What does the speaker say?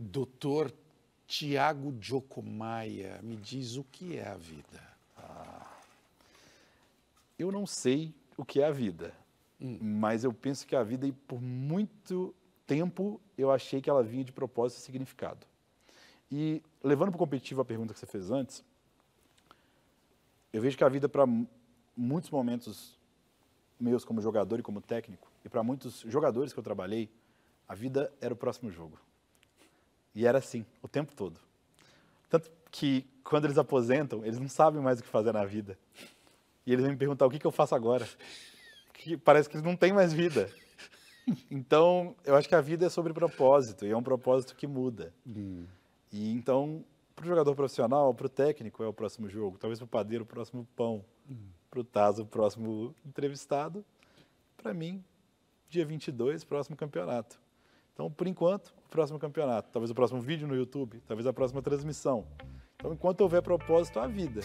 Doutor Tiago Giacomaia, me diz o que é a vida? Ah, eu não sei o que é a vida, hum. mas eu penso que a vida, e por muito tempo, eu achei que ela vinha de propósito e significado. E levando para o competitivo a pergunta que você fez antes, eu vejo que a vida, para muitos momentos meus como jogador e como técnico, e para muitos jogadores que eu trabalhei, a vida era o próximo jogo. E era assim, o tempo todo. Tanto que quando eles aposentam, eles não sabem mais o que fazer na vida. E eles vêm me perguntar o que, que eu faço agora. Que parece que eles não têm mais vida. Então, eu acho que a vida é sobre propósito, e é um propósito que muda. Hum. E então, para o jogador profissional, para o técnico é o próximo jogo, talvez para o padeiro o próximo pão, hum. para o Tazo o próximo entrevistado, para mim, dia 22, próximo campeonato. Então, por enquanto, o próximo campeonato, talvez o próximo vídeo no YouTube, talvez a próxima transmissão. Então, enquanto houver propósito, há vida.